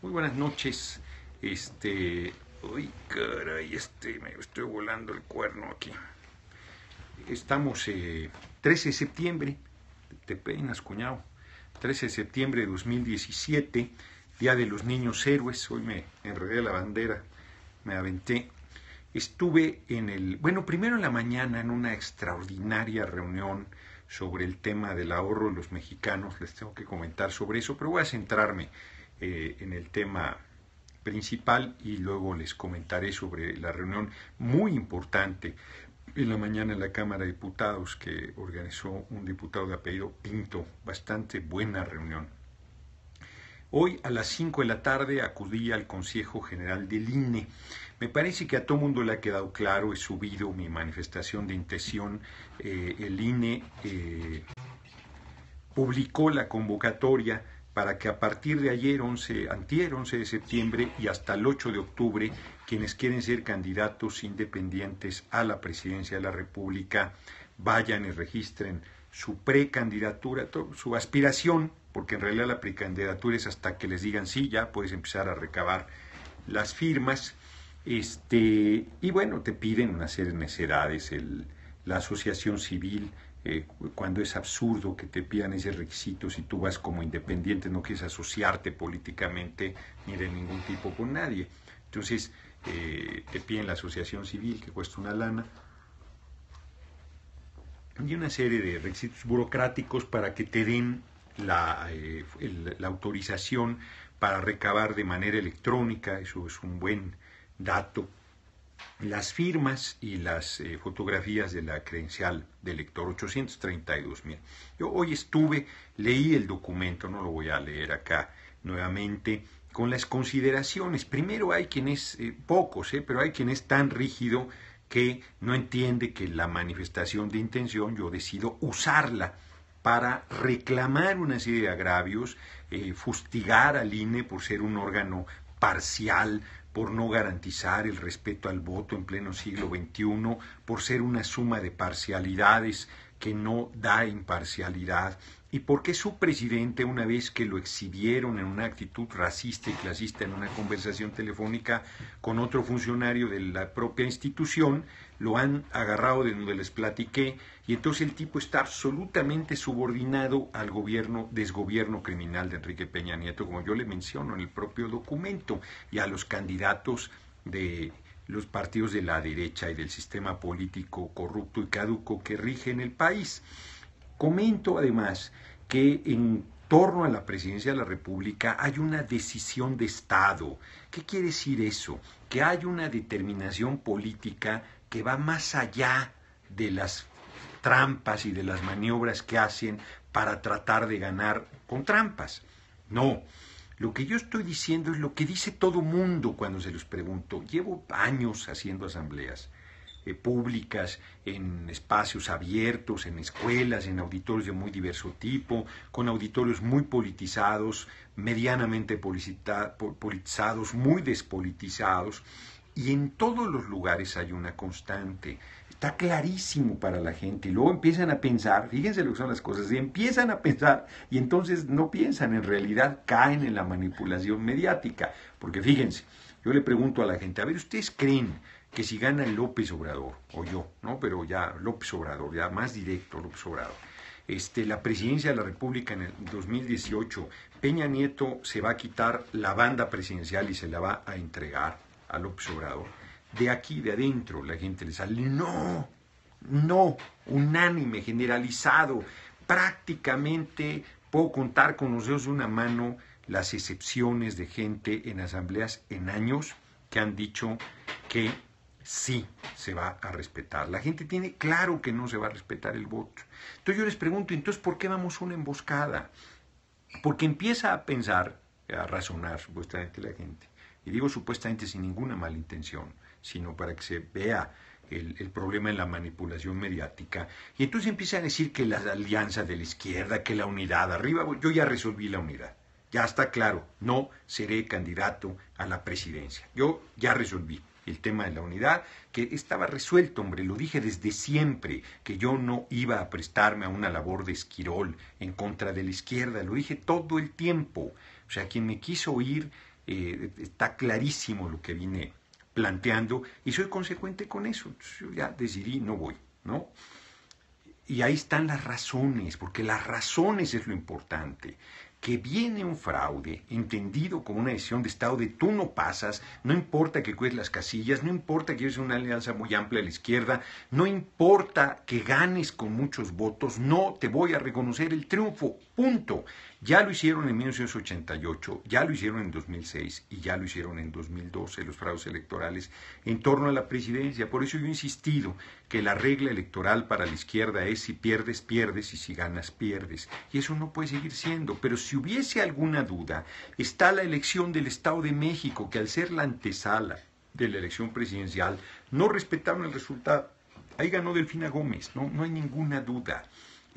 Muy buenas noches. Este. Uy, caray, este, me estoy volando el cuerno aquí. Estamos eh, 13 de septiembre, te peinas, cuñado. 13 de septiembre de 2017, Día de los Niños Héroes. Hoy me enredé la bandera, me aventé. Estuve en el, bueno, primero en la mañana en una extraordinaria reunión sobre el tema del ahorro de los mexicanos. Les tengo que comentar sobre eso, pero voy a centrarme eh, en el tema principal y luego les comentaré sobre la reunión muy importante en la mañana en la Cámara de Diputados que organizó un diputado de apellido Pinto. Bastante buena reunión. Hoy a las 5 de la tarde acudí al Consejo General del INE. Me parece que a todo mundo le ha quedado claro, he subido mi manifestación de intención. Eh, el INE eh, publicó la convocatoria para que a partir de ayer, 11, antier, 11 de septiembre y hasta el 8 de octubre, quienes quieren ser candidatos independientes a la presidencia de la República vayan y registren su precandidatura, su aspiración, porque en realidad la precandidatura es hasta que les digan sí, ya puedes empezar a recabar las firmas. Este, y bueno, te piden una serie de necesidades, la asociación civil, cuando es absurdo que te pidan ese requisito si tú vas como independiente, no quieres asociarte políticamente ni de ningún tipo con nadie. Entonces, eh, te piden la asociación civil que cuesta una lana y una serie de requisitos burocráticos para que te den la eh, autorización para recabar de manera electrónica, eso es un buen dato las firmas y las eh, fotografías de la credencial del lector, 832.000. Yo hoy estuve, leí el documento, no lo voy a leer acá nuevamente, con las consideraciones. Primero hay quienes, eh, pocos, eh, pero hay quien es tan rígido que no entiende que la manifestación de intención yo decido usarla para reclamar una serie de agravios, fustigar al INE por ser un órgano parcial, por no garantizar el respeto al voto en pleno siglo XXI, por ser una suma de parcialidades que no da imparcialidad, y porque su presidente, una vez que lo exhibieron en una actitud racista y clasista en una conversación telefónica con otro funcionario de la propia institución, lo han agarrado de donde les platiqué y entonces el tipo está absolutamente subordinado al gobierno, desgobierno criminal de Enrique Peña Nieto, como yo le menciono en el propio documento, y a los candidatos de los partidos de la derecha y del sistema político corrupto y caduco que rige en el país. Comento además que en torno a la presidencia de la República hay una decisión de Estado. ¿Qué quiere decir eso? Que hay una determinación política que va más allá de las trampas y de las maniobras que hacen para tratar de ganar con trampas. No, lo que yo estoy diciendo es lo que dice todo mundo cuando se los pregunto. Llevo años haciendo asambleas eh, públicas, en espacios abiertos, en escuelas, en auditorios de muy diverso tipo, con auditorios muy politizados, medianamente politizados, muy despolitizados y en todos los lugares hay una constante. Está clarísimo para la gente. Y luego empiezan a pensar, fíjense lo que son las cosas, y empiezan a pensar y entonces no piensan, en realidad caen en la manipulación mediática. Porque fíjense, yo le pregunto a la gente, a ver, ¿ustedes creen que si gana López Obrador, o yo, ¿no? Pero ya López Obrador, ya más directo López Obrador, este, la presidencia de la República en el 2018, Peña Nieto se va a quitar la banda presidencial y se la va a entregar al observador. De aquí, de adentro, la gente le sale, no, no, unánime, generalizado. Prácticamente puedo contar con los dedos de una mano las excepciones de gente en asambleas en años que han dicho que sí se va a respetar. La gente tiene claro que no se va a respetar el voto. Entonces yo les pregunto, entonces, ¿por qué vamos a una emboscada? Porque empieza a pensar, a razonar supuestamente la gente, y digo supuestamente sin ninguna mala intención, sino para que se vea el, problema en la manipulación mediática. Y entonces empieza a decir que la alianza de la izquierda, que la unidad arriba, yo ya resolví la unidad. Ya está claro, no seré candidato a la presidencia. Yo ya resolví el tema de la unidad, que estaba resuelto, hombre, lo dije desde siempre, que yo no iba a prestarme a una labor de esquirol en contra de la izquierda, lo dije todo el tiempo. O sea, quien me quiso oír eh, está clarísimo lo que vine planteando y soy consecuente con eso. yo ya decidí, no voy, ¿no? Y ahí están las razones, porque las razones es lo importante. Que viene un fraude, entendido como una decisión de Estado de tú no pasas, no importa que cuides las casillas, no importa que lleves una alianza muy amplia a la izquierda, no importa que ganes con muchos votos, no te voy a reconocer el triunfo. Punto. Ya lo hicieron en 1988, ya lo hicieron en 2006 y ya lo hicieron en 2012 los fraudes electorales en torno a la presidencia. Por eso yo he insistido que la regla electoral para la izquierda es si pierdes, pierdes y si ganas, pierdes. Y eso no puede seguir siendo. Pero si hubiese alguna duda, está la elección del Estado de México, que al ser la antesala de la elección presidencial, no respetaron el resultado. Ahí ganó Delfina Gómez, no, no hay ninguna duda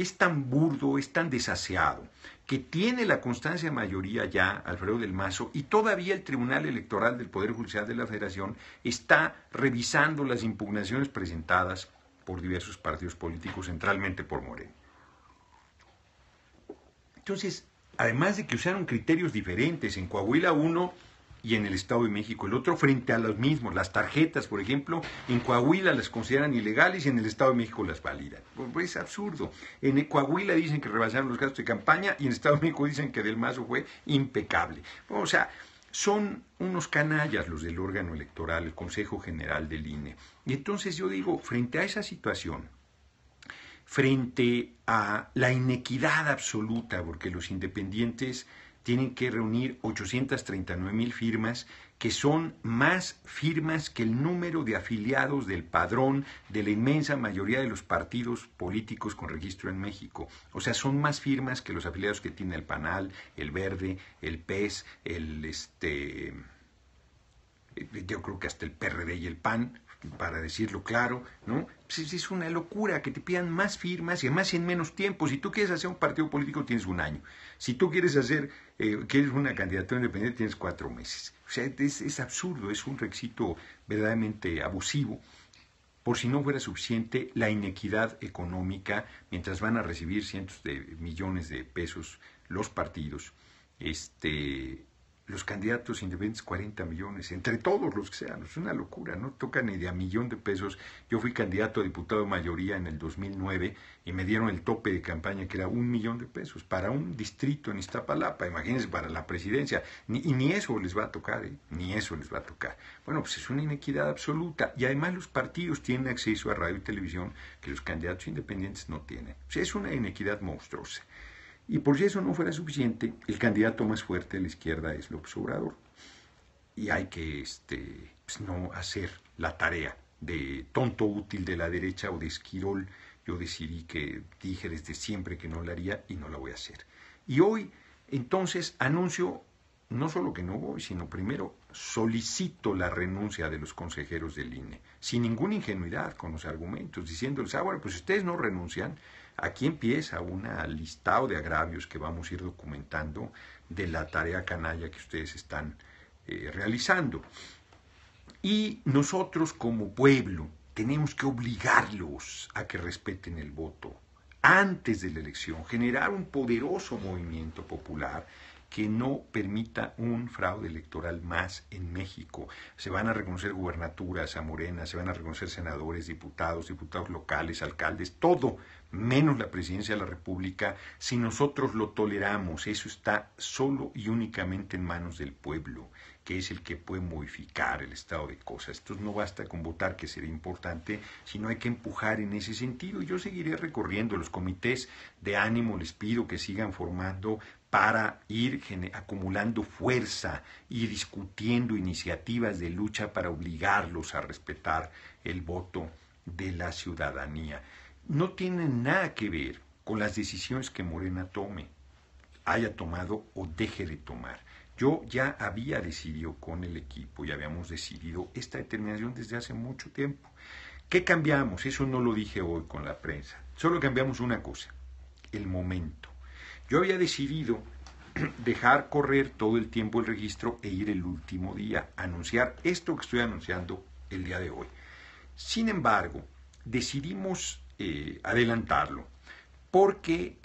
es tan burdo, es tan desaseado, que tiene la constancia mayoría ya Alfredo del Mazo y todavía el Tribunal Electoral del Poder Judicial de la Federación está revisando las impugnaciones presentadas por diversos partidos políticos, centralmente por Moreno. Entonces, además de que usaron criterios diferentes, en Coahuila uno y en el Estado de México. El otro frente a los mismos. Las tarjetas, por ejemplo, en Coahuila las consideran ilegales y en el Estado de México las validan. Pues, pues, es absurdo. En Coahuila dicen que rebasaron los gastos de campaña y en el Estado de México dicen que Del Mazo fue impecable. O sea, son unos canallas los del órgano electoral, el Consejo General del INE. Y entonces yo digo, frente a esa situación, frente a la inequidad absoluta, porque los independientes tienen que reunir 839 mil firmas, que son más firmas que el número de afiliados del padrón de la inmensa mayoría de los partidos políticos con registro en México. O sea, son más firmas que los afiliados que tiene el PANAL, el Verde, el PES, el este yo creo que hasta el PRD y el PAN para decirlo claro, ¿no? Pues es una locura que te pidan más firmas y más en menos tiempo. Si tú quieres hacer un partido político, tienes un año. Si tú quieres hacer, eh, quieres una candidatura independiente, tienes cuatro meses. O sea, es, es absurdo, es un requisito verdaderamente abusivo. Por si no fuera suficiente, la inequidad económica, mientras van a recibir cientos de millones de pesos los partidos, este, los candidatos independientes 40 millones, entre todos los que sean, es una locura, no toca ni de a millón de pesos. Yo fui candidato a diputado de mayoría en el 2009 y me dieron el tope de campaña que era un millón de pesos para un distrito en Iztapalapa, imagínense, para la presidencia, y ni eso les va a tocar, ¿eh? ni eso les va a tocar. Bueno, pues es una inequidad absoluta y además los partidos tienen acceso a radio y televisión que los candidatos independientes no tienen. es una inequidad monstruosa. Y por si eso no fuera suficiente, el candidato más fuerte de la izquierda es López Obrador. Y hay que este, pues, no hacer la tarea de tonto útil de la derecha o de esquirol. Yo decidí que dije desde siempre que no la haría y no la voy a hacer. Y hoy, entonces, anuncio no solo que no voy, sino primero solicito la renuncia de los consejeros del INE, sin ninguna ingenuidad con los argumentos, diciéndoles, ah, bueno, pues ustedes no renuncian, Aquí empieza un listado de agravios que vamos a ir documentando de la tarea canalla que ustedes están eh, realizando. Y nosotros como pueblo tenemos que obligarlos a que respeten el voto antes de la elección, generar un poderoso movimiento popular que no permita un fraude electoral más en México. Se van a reconocer gubernaturas a Morena, se van a reconocer senadores, diputados, diputados locales, alcaldes, todo, menos la presidencia de la República, si nosotros lo toleramos. Eso está solo y únicamente en manos del pueblo, que es el que puede modificar el estado de cosas. Entonces no basta con votar, que sería importante, sino hay que empujar en ese sentido. Yo seguiré recorriendo los comités de ánimo, les pido que sigan formando para ir acumulando fuerza y discutiendo iniciativas de lucha para obligarlos a respetar el voto de la ciudadanía. No tiene nada que ver con las decisiones que Morena tome, haya tomado o deje de tomar. Yo ya había decidido con el equipo, y habíamos decidido esta determinación desde hace mucho tiempo. ¿Qué cambiamos? Eso no lo dije hoy con la prensa. Solo cambiamos una cosa, el momento. Yo había decidido dejar correr todo el tiempo el registro e ir el último día a anunciar esto que estoy anunciando el día de hoy. Sin embargo, decidimos eh, adelantarlo porque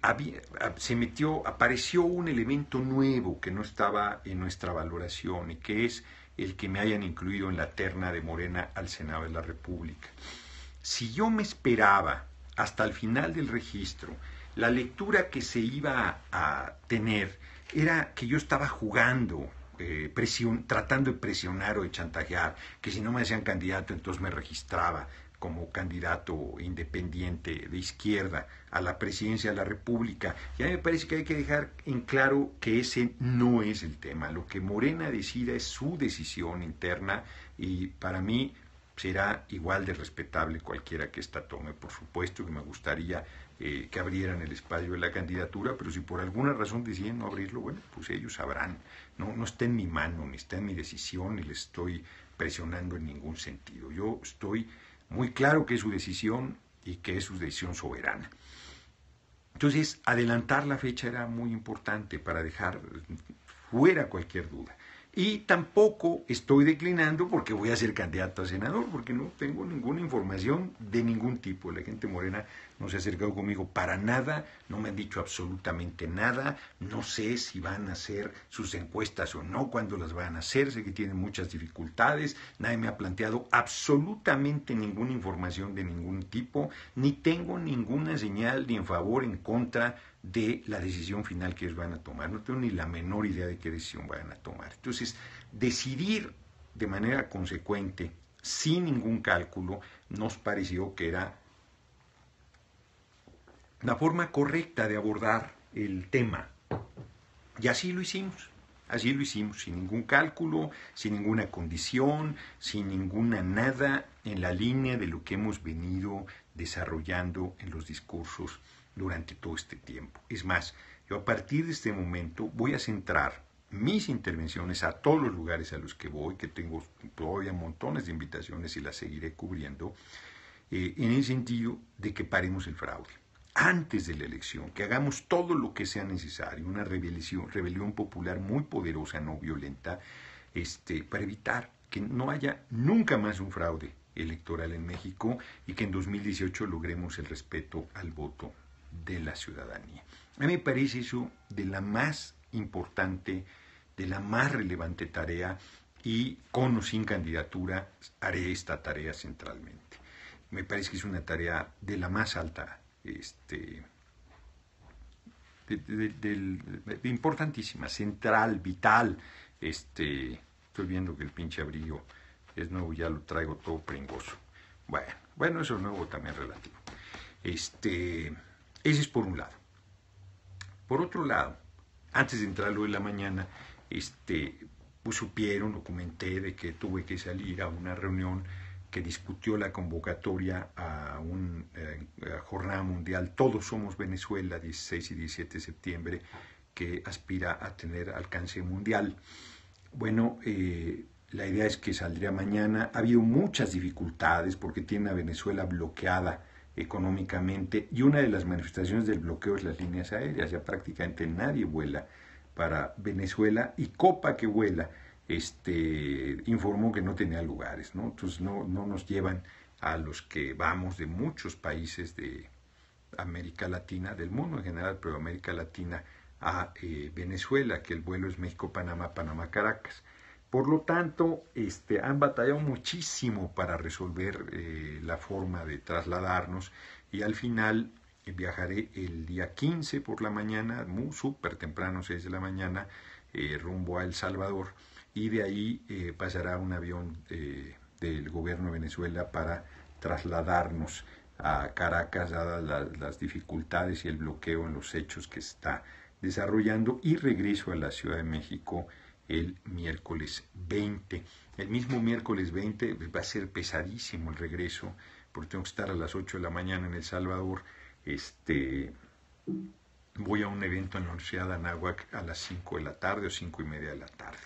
se metió, apareció un elemento nuevo que no estaba en nuestra valoración y que es el que me hayan incluido en la terna de Morena al Senado de la República. Si yo me esperaba hasta el final del registro la lectura que se iba a tener era que yo estaba jugando, eh, tratando de presionar o de chantajear, que si no me hacían candidato entonces me registraba como candidato independiente de izquierda a la presidencia de la República. Y a mí me parece que hay que dejar en claro que ese no es el tema. Lo que Morena decida es su decisión interna y para mí será igual de respetable cualquiera que esta tome. Por supuesto que me gustaría eh, que abrieran el espacio de la candidatura, pero si por alguna razón deciden no abrirlo, bueno, pues ellos sabrán. No, no está en mi mano, ni está en mi decisión, ni les estoy presionando en ningún sentido. Yo estoy muy claro que es su decisión y que es su decisión soberana. Entonces, adelantar la fecha era muy importante para dejar fuera cualquier duda. Y tampoco estoy declinando porque voy a ser candidato a senador, porque no tengo ninguna información de ningún tipo. La gente morena no se ha acercado conmigo para nada, no me han dicho absolutamente nada, no sé si van a hacer sus encuestas o no, cuándo las van a hacer, sé que tienen muchas dificultades, nadie me ha planteado absolutamente ninguna información de ningún tipo, ni tengo ninguna señal ni en favor, en contra de la decisión final que ellos van a tomar. No tengo ni la menor idea de qué decisión van a tomar. Entonces, decidir de manera consecuente, sin ningún cálculo, nos pareció que era la forma correcta de abordar el tema. Y así lo hicimos. Así lo hicimos, sin ningún cálculo, sin ninguna condición, sin ninguna nada en la línea de lo que hemos venido desarrollando en los discursos durante todo este tiempo. Es más, yo a partir de este momento voy a centrar mis intervenciones a todos los lugares a los que voy, que tengo todavía montones de invitaciones y las seguiré cubriendo, eh, en el sentido de que paremos el fraude antes de la elección, que hagamos todo lo que sea necesario, una rebelión, rebelión popular muy poderosa, no violenta, este, para evitar que no haya nunca más un fraude electoral en México y que en 2018 logremos el respeto al voto de la ciudadanía. A mí me parece eso de la más importante, de la más relevante tarea y con o sin candidatura haré esta tarea centralmente. Me parece que es una tarea de la más alta, este, de, importantísima, central, vital. Este, estoy viendo que el pinche abrigo es nuevo, ya lo traigo todo pringoso. Bueno, bueno, eso es nuevo también relativo. Este. Ese es por un lado. Por otro lado, antes de entrar hoy en la mañana, este, pues supieron, comenté de que tuve que salir a una reunión que discutió la convocatoria a una eh, jornada mundial Todos somos Venezuela, 16 y 17 de septiembre, que aspira a tener alcance mundial. Bueno, eh, la idea es que saldría mañana. Ha habido muchas dificultades porque tiene a Venezuela bloqueada económicamente y una de las manifestaciones del bloqueo es las líneas aéreas. Ya prácticamente nadie vuela para Venezuela y Copa que vuela este, informó que no tenía lugares. ¿no? Entonces no, no nos llevan a los que vamos de muchos países de América Latina, del mundo en general, pero América Latina a eh, Venezuela, que el vuelo es México-Panamá, Panamá-Caracas. Por lo tanto, este, han batallado muchísimo para resolver eh, la forma de trasladarnos y al final viajaré el día 15 por la mañana, muy súper temprano, 6 de la mañana, eh, rumbo a El Salvador y de ahí eh, pasará un avión del gobierno de Venezuela para trasladarnos a Caracas, dadas las, las dificultades y el bloqueo en los hechos que está desarrollando y regreso a la Ciudad de México el miércoles 20. El mismo miércoles 20 va a ser pesadísimo el regreso, porque tengo que estar a las 8 de la mañana en El Salvador. Este, voy a un evento en la Universidad de a las 5 de la tarde o 5 y media de la tarde.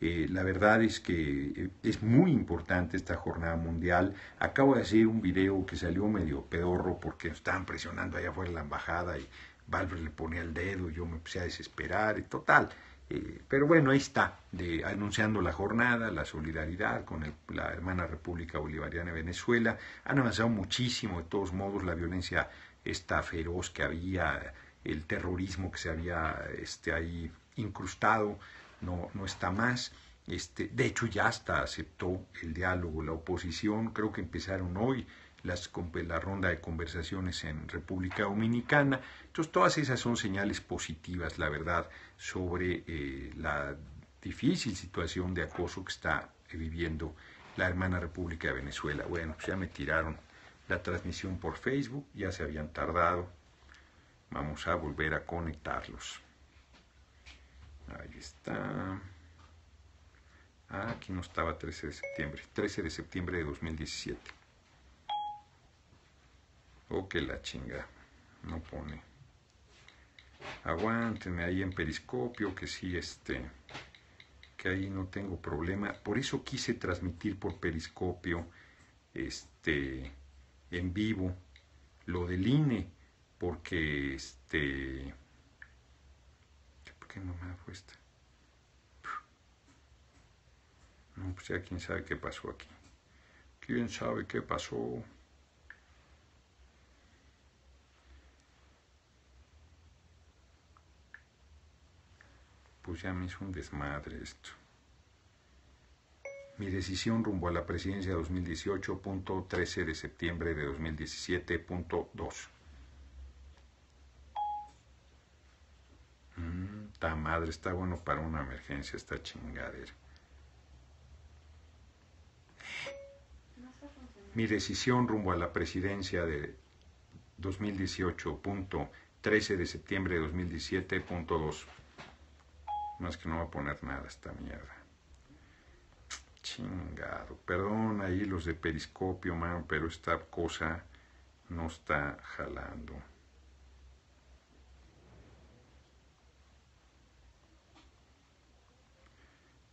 Eh, la verdad es que eh, es muy importante esta jornada mundial. Acabo de hacer un video que salió medio pedorro porque nos estaban presionando allá afuera la embajada y Valverde le ponía el dedo, y yo me empecé a desesperar y total. Eh, pero bueno, ahí está, de, anunciando la jornada, la solidaridad con la hermana República Bolivariana de Venezuela. Han avanzado muchísimo, de todos modos, la violencia esta feroz que había, el terrorismo que se había este, ahí incrustado, no, está más. Este, de hecho, ya hasta aceptó el diálogo, la oposición, creo que empezaron hoy las, la ronda de conversaciones en República Dominicana entonces, todas esas son señales positivas, la verdad, sobre eh, la difícil situación de acoso que está viviendo la hermana República de Venezuela. Bueno, pues ya me tiraron la transmisión por Facebook, ya se habían tardado. Vamos a volver a conectarlos. Ahí está. Ah, aquí no estaba 13 de septiembre. 13 de septiembre de 2017. Oh, que la chinga. No pone aguántenme ahí en Periscopio, que sí, este, que ahí no tengo problema. Por eso quise transmitir por Periscopio, este, en vivo, lo del e, porque, este, ¿por qué me da esta? No, pues ya quién sabe qué pasó aquí. ¿Quién sabe qué pasó? Pues ya me hizo un desmadre esto. Mi decisión rumbo a la presidencia 2018.13 de septiembre de 2017.2. Esta mm, madre está bueno para una emergencia, esta chingadera. mi decisión rumbo a la presidencia de 2018.13 de septiembre de 2017.2. No que no va a poner nada esta mierda. Chingado. Perdón ahí los de periscopio, man, pero esta cosa no está jalando.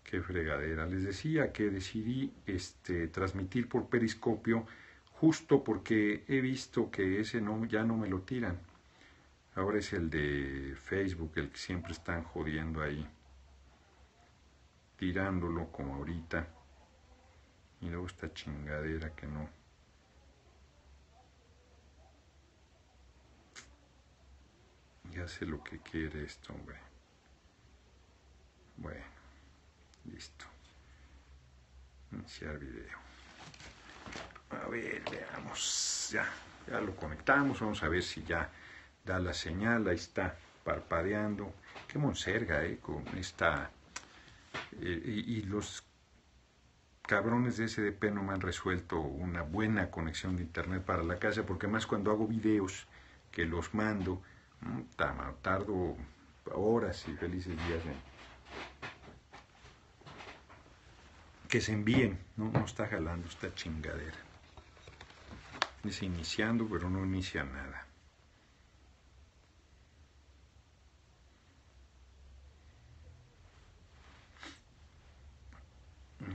Qué fregadera. Les decía que decidí este, transmitir por periscopio justo porque he visto que ese no, ya no me lo tiran. Ahora es el de Facebook el que siempre están jodiendo ahí tirándolo como ahorita. Y luego esta chingadera que no. Y hace lo que quiere esto, hombre. Bueno, listo. Iniciar video. A ver, veamos. Ya, ya lo conectamos. Vamos a ver si ya da la señal. Ahí está, parpadeando. Qué monserga, eh, con esta y, los cabrones de SDP no me han resuelto una buena conexión de internet para la casa, porque más cuando hago videos que los mando, mm, tardo horas y felices días que se envíen, no, no está jalando esta chingadera. Es iniciando, pero no inicia nada.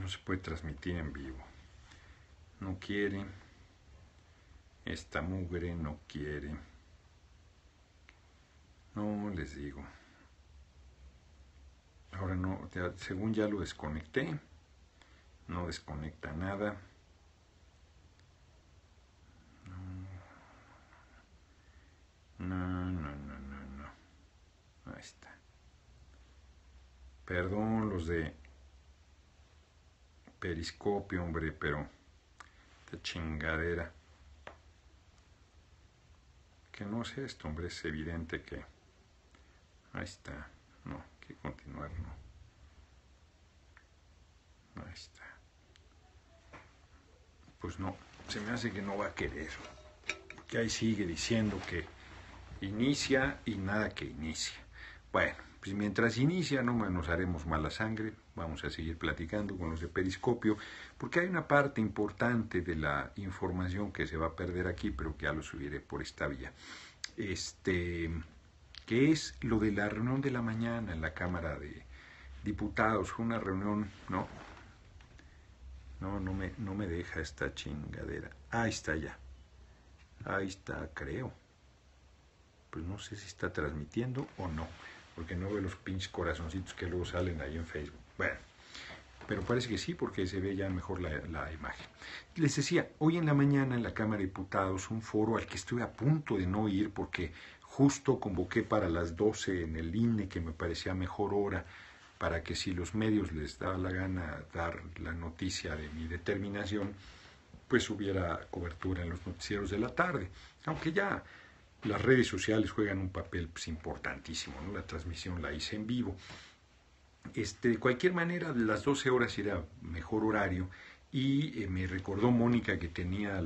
no se puede transmitir en vivo. No quiere. Esta mugre no quiere. No les digo. Ahora no, según ya lo desconecté, no desconecta nada. No, no, no, no, no. Ahí está. Perdón los de periscopio, hombre, pero esta chingadera. Que no es esto, hombre, es evidente que... Ahí está. No, hay que continuar, no. Ahí está. Pues no, se me hace que no va a querer. que ahí sigue diciendo que inicia y nada que inicia. Bueno. Pues mientras inicia, no nos haremos mala sangre, vamos a seguir platicando con los de Periscopio, porque hay una parte importante de la información que se va a perder aquí, pero que ya lo subiré por esta vía. Este, que es lo de la reunión de la mañana en la Cámara de Diputados, una reunión, ¿no? No, me, no me deja esta chingadera. Ahí está ya. Ahí está, creo. Pues no sé si está transmitiendo o no porque no ve los pinches corazoncitos que luego salen ahí en Facebook. Bueno, pero parece que sí, porque se ve ya mejor la, imagen. Les decía, hoy en la mañana en la Cámara de Diputados, un foro al que estuve a punto de no ir porque justo convoqué para las 12 en el INE, que me parecía mejor hora, para que si los medios les daba la gana dar la noticia de mi determinación, pues hubiera cobertura en los noticieros de la tarde. Aunque ya las redes sociales juegan un papel pues, importantísimo, la transmisión la hice en vivo. Este, de cualquier manera, las 12 horas era mejor horario y eh, me recordó Mónica que tenía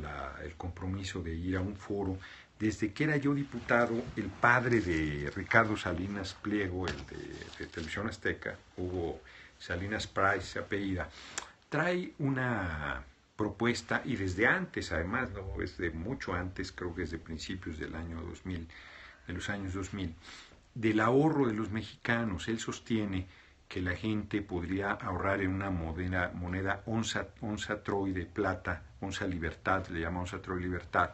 el compromiso de ir a un foro. Desde que era yo diputado, el padre de Ricardo Salinas Pliego, el de, de Televisión Azteca, Hugo Salinas Price, apellida, trae una propuesta y desde antes, además, no desde mucho antes, creo que desde principios del año 2000, de los años 2000, del ahorro de los mexicanos. Él sostiene que la gente podría ahorrar en una moneda, moneda onza, onza troy de plata, onza libertad, le llama onza troy libertad,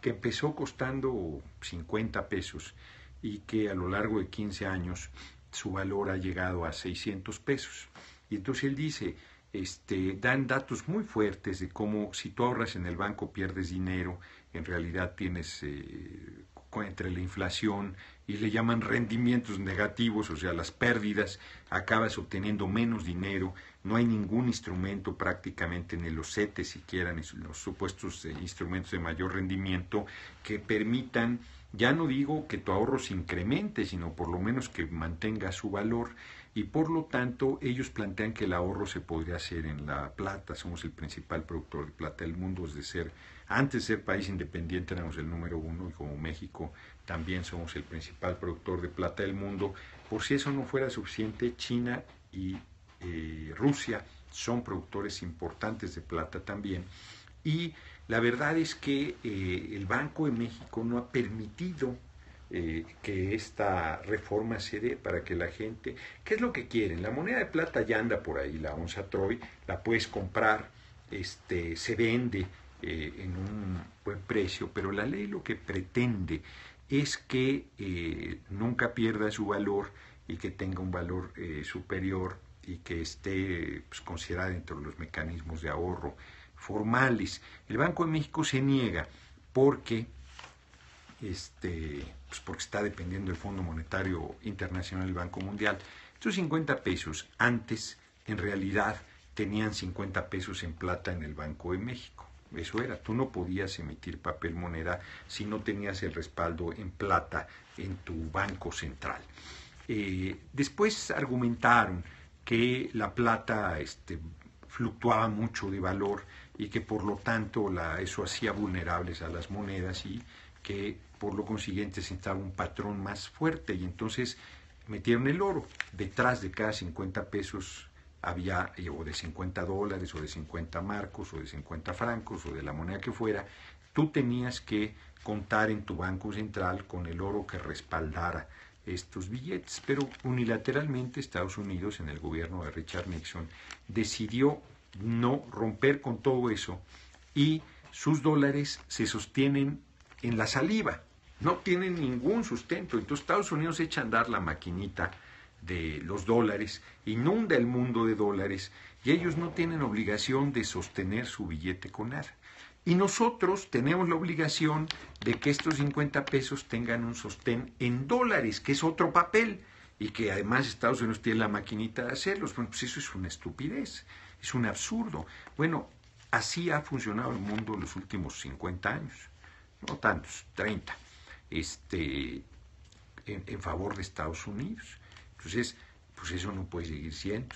que empezó costando 50 pesos y que a lo largo de 15 años su valor ha llegado a 600 pesos. Y entonces él dice, este, dan datos muy fuertes de cómo si tú ahorras en el banco pierdes dinero, en realidad tienes eh, entre la inflación y le llaman rendimientos negativos, o sea, las pérdidas, acabas obteniendo menos dinero, no hay ningún instrumento prácticamente ni los CETES siquiera, ni los supuestos eh, instrumentos de mayor rendimiento que permitan, ya no digo que tu ahorro se incremente, sino por lo menos que mantenga su valor y por lo tanto ellos plantean que el ahorro se podría hacer en la plata. Somos el principal productor de plata del mundo, es de ser, antes de ser país independiente éramos el número uno y como México también somos el principal productor de plata del mundo. Por si eso no fuera suficiente, China y eh, Rusia son productores importantes de plata también. Y la verdad es que eh, el Banco de México no ha permitido eh, que esta reforma se dé para que la gente, ¿qué es lo que quieren? La moneda de plata ya anda por ahí, la onza Troy, la puedes comprar, este, se vende eh, en un buen precio, pero la ley lo que pretende es que eh, nunca pierda su valor y que tenga un valor superior y que esté pues, considerada dentro de los mecanismos de ahorro formales. El Banco de México se niega porque este, pues porque está dependiendo del Fondo Monetario Internacional y Banco Mundial. Estos 50 pesos antes, en realidad, tenían 50 pesos en plata en el Banco de México. Eso era, tú no podías emitir papel moneda si no tenías el respaldo en plata en tu banco central. Eh, después argumentaron que la plata este, fluctuaba mucho de valor y que por lo tanto la, eso hacía vulnerables a las monedas y que por lo consiguiente se un patrón más fuerte y entonces metieron el oro. Detrás de cada 50 pesos había eh, o de 50 dólares o de 50 marcos o de 50 francos o de la moneda que fuera, tú tenías que contar en tu banco central con el oro que respaldara estos billetes, pero unilateralmente Estados Unidos en el gobierno de Richard Nixon decidió no romper con todo eso y sus dólares se sostienen en la saliva, no tienen ningún sustento. Entonces Estados Unidos echa a andar la maquinita de los dólares, inunda el mundo de dólares y ellos no tienen obligación de sostener su billete con nada. Y nosotros tenemos la obligación de que estos 50 pesos tengan un sostén en dólares, que es otro papel, y que además Estados Unidos tiene la maquinita de hacerlos. Bueno, pues eso es una estupidez, es un absurdo. Bueno, así ha funcionado el mundo en los últimos 50 años, no tantos, 30 este, en, favor de Estados Unidos. Entonces, pues eso no puede seguir siendo.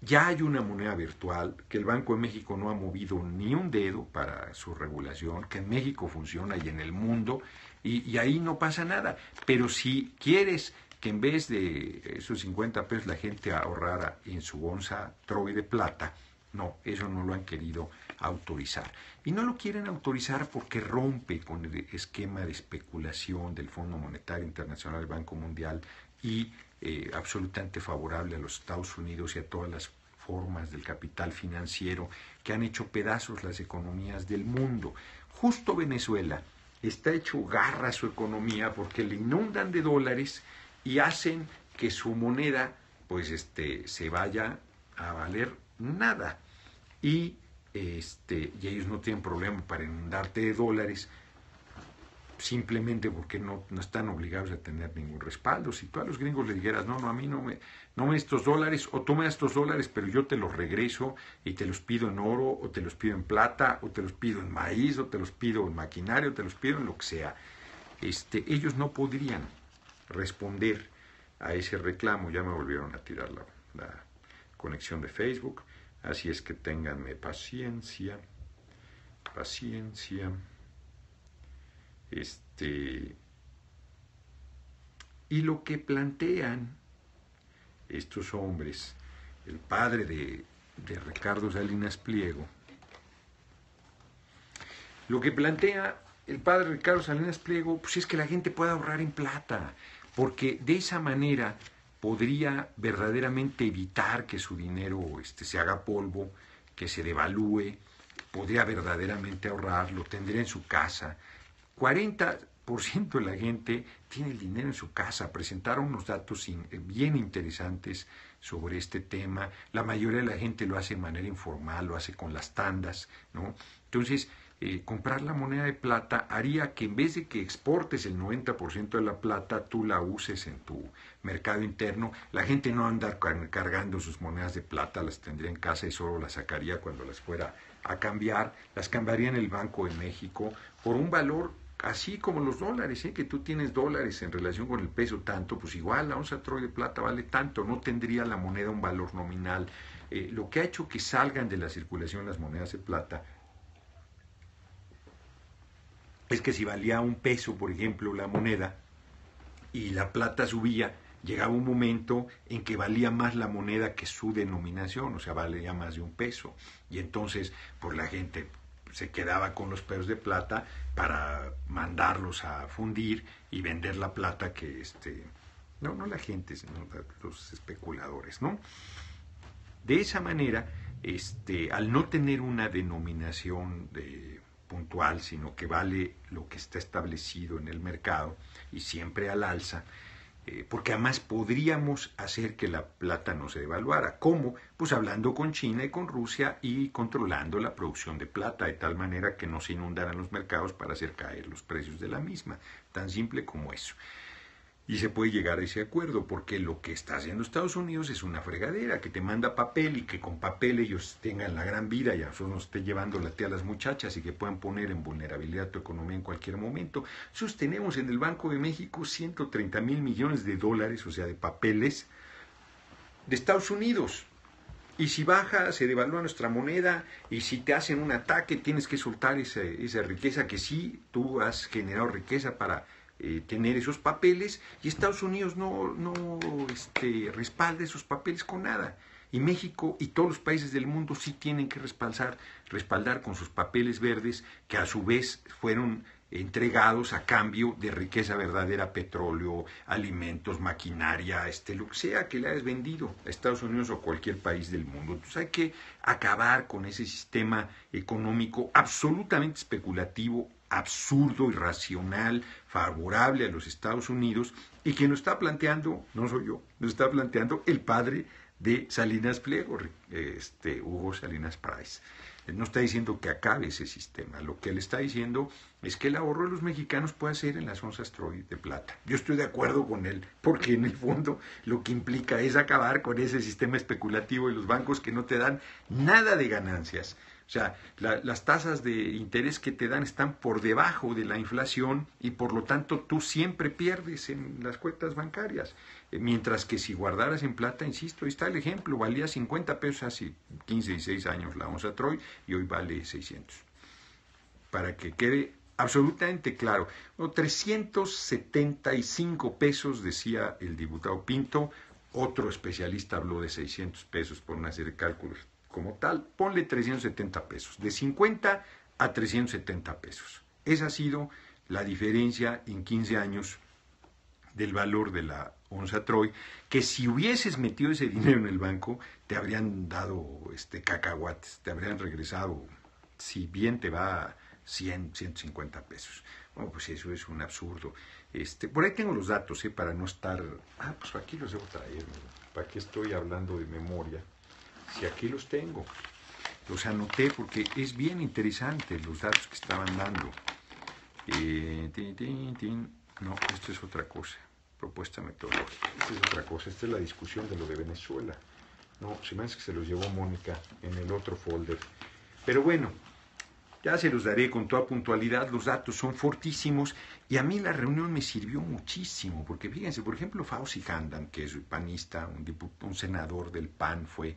Ya hay una moneda virtual que el Banco de México no ha movido ni un dedo para su regulación, que en México funciona y en el mundo, y, ahí no pasa nada. Pero si quieres que en vez de esos 50 pesos la gente ahorrara en su onza Troy de plata. No, eso no lo han querido autorizar. Y no lo quieren autorizar porque rompe con el esquema de especulación del Fondo Monetario Internacional, del Banco Mundial y eh, absolutamente favorable a los Estados Unidos y a todas las formas del capital financiero que han hecho pedazos las economías del mundo. Justo Venezuela está hecho garra a su economía porque le inundan de dólares y hacen que su moneda pues este se vaya a valer nada. Y este, y ellos no tienen problema para inundarte de dólares, simplemente porque no, no, están obligados a tener ningún respaldo. Si tú a los gringos le dijeras, no, no, a mí no me, no me estos dólares, o toma estos dólares, pero yo te los regreso y te los pido en oro, o te los pido en plata, o te los pido en maíz, o te los pido en maquinaria, o te los pido en lo que sea, este, ellos no podrían responder a ese reclamo. Ya me volvieron a tirar la, la conexión de Facebook. Así es que ténganme paciencia, paciencia. Este. Y lo que plantean estos hombres, el padre de, de Ricardo Salinas Pliego, lo que plantea el padre Ricardo Salinas Pliego, pues es que la gente pueda ahorrar en plata, porque de esa manera podría verdaderamente evitar que su dinero este, se haga polvo, que se devalúe, podría verdaderamente ahorrarlo, lo tendría en su casa. 40% de la gente tiene el dinero en su casa. Presentaron unos datos eh, bien interesantes sobre este tema. La mayoría de la gente lo hace de manera informal, lo hace con las tandas, ¿no? Entonces, eh, comprar la moneda de plata haría que en vez de que exportes el 90% de la plata, tú la uses en tu mercado interno. La gente no anda cargando sus monedas de plata, las tendría en casa y solo las sacaría cuando las fuera a cambiar. Las cambiaría en el Banco de México por un valor así como los dólares, ¿eh? que tú tienes dólares en relación con el peso tanto, pues igual la onza troy de plata vale tanto, no tendría la moneda un valor nominal. Eh, lo que ha hecho que salgan de la circulación las monedas de plata es que si valía un peso, por ejemplo, la moneda, y la plata subía, llegaba un momento en que valía más la moneda que su denominación, o sea, valía más de un peso. Y entonces, pues la gente se quedaba con los pesos de plata para mandarlos a fundir y vender la plata que este no no la gente sino los especuladores no de esa manera este al no tener una denominación de puntual, sino que vale lo que está establecido en el mercado y siempre al alza, eh, porque además podríamos hacer que la plata no se devaluara. ¿Cómo? Pues hablando con China y con Rusia y controlando la producción de plata de tal manera que no se inundaran los mercados para hacer caer los precios de la misma. Tan simple como eso y se puede llegar a ese acuerdo, porque lo que está haciendo Estados Unidos es una fregadera, que te manda papel y que con papel ellos tengan la gran vida y a nosotros nos esté llevando la tía a las muchachas y que puedan poner en vulnerabilidad tu economía en cualquier momento. Sostenemos en el Banco de México 130 mil millones de dólares, o sea, de papeles de Estados Unidos. Y si baja, se devalúa nuestra moneda y si te hacen un ataque, tienes que soltar esa, esa riqueza que sí, tú has generado riqueza para eh, tener esos papeles y Estados Unidos no, no este, respalda esos papeles con nada. Y México y todos los países del mundo sí tienen que respaldar, respaldar con sus papeles verdes que a su vez fueron entregados a cambio de riqueza verdadera, petróleo, alimentos, maquinaria, este, lo que sea que le hayas vendido a Estados Unidos o cualquier país del mundo. Entonces hay que acabar con ese sistema económico absolutamente especulativo, absurdo, irracional, favorable a los Estados Unidos y que nos está planteando, no soy yo, nos está planteando el padre de Salinas Pliego, este, Hugo Salinas Price. Él no está diciendo que acabe ese sistema, lo que él está diciendo es que el ahorro de los mexicanos puede ser en las onzas de plata. Yo estoy de acuerdo con él, porque en el fondo lo que implica es acabar con ese sistema especulativo de los bancos que no te dan nada de ganancias o sea, las tasas de interés que te dan están por debajo de la inflación y por lo tanto tú siempre pierdes en las cuentas bancarias. Eh, mientras que si guardaras en plata, insisto, ahí está el ejemplo, valía 50 pesos hace 15 y 6 años la onza Troy y hoy vale 600. Para que quede absolutamente claro. 375 pesos, decía el diputado Pinto, otro especialista habló de 600 pesos por una serie de cálculos como tal, ponle 370 pesos, de 50 a 370 pesos. Esa ha sido la diferencia en 15 años del valor de la onza Troy, que si hubieses metido ese dinero en el banco, te habrían dado este, cacahuates, te habrían regresado, si bien te va 100, 150 pesos. Bueno, pues eso es un absurdo. Este, por ahí tengo los datos, eh, para no estar... Ah, pues aquí los debo traer, ¿para qué estoy hablando de memoria? si aquí los tengo. Los anoté porque es bien interesante los datos que estaban dando. Eh, no, esto es otra cosa. Propuesta metodológica. Esta es otra cosa. Esta es la discusión de lo de Venezuela. No, se me que se los llevó Mónica en el otro folder. Pero bueno, ya se los daré con toda puntualidad, los datos son fortísimos y a mí la reunión me sirvió muchísimo, porque fíjense, por ejemplo, Fauci Handan, que es panista, un, un senador del PAN, fue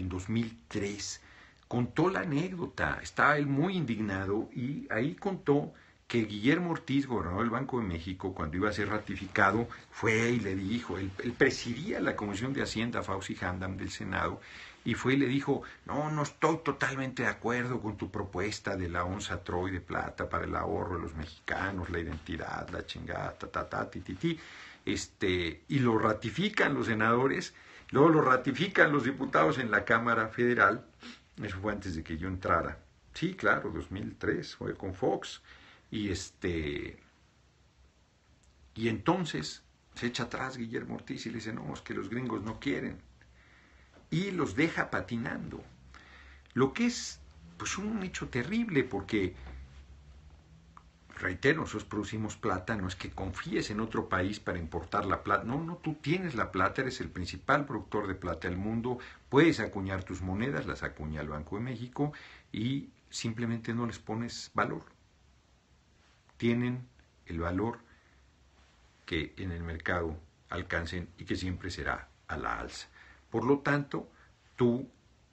en 2003, contó la anécdota, estaba él muy indignado y ahí contó que Guillermo Ortiz, gobernador del Banco de México, cuando iba a ser ratificado, fue y le dijo, él, presidía la Comisión de Hacienda, Fauci Handam del Senado, y fue y le dijo, no, no estoy totalmente de acuerdo con tu propuesta de la onza Troy de plata para el ahorro de los mexicanos, la identidad, la chingada, ta, ta, ta, ti, ti, ti. Este, y lo ratifican los senadores Luego lo ratifican los diputados en la Cámara Federal. Eso fue antes de que yo entrara. Sí, claro, 2003 fue con Fox. Y este. Y entonces se echa atrás Guillermo Ortiz y le dice: No, es que los gringos no quieren. Y los deja patinando. Lo que es, pues, un hecho terrible, porque Reitero, nosotros producimos plata, no es que confíes en otro país para importar la plata, no, no, tú tienes la plata, eres el principal productor de plata del mundo, puedes acuñar tus monedas, las acuña el Banco de México y simplemente no les pones valor. Tienen el valor que en el mercado alcancen y que siempre será a la alza. Por lo tanto, tú,